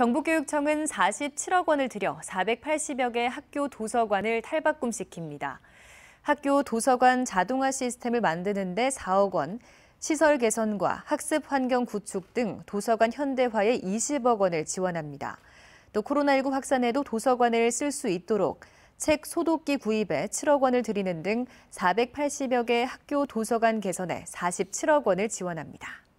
경북교육청은 47억 원을 들여 480여 개 학교 도서관을 탈바꿈시킵니다. 학교 도서관 자동화 시스템을 만드는 데 4억 원, 시설 개선과 학습 환경 구축 등 도서관 현대화에 20억 원을 지원합니다. 또 코로나19 확산에도 도서관을 쓸 수 있도록 책 소독기 구입에 7억 원을 들이는 등 480여 개 학교 도서관 개선에 47억 원을 지원합니다.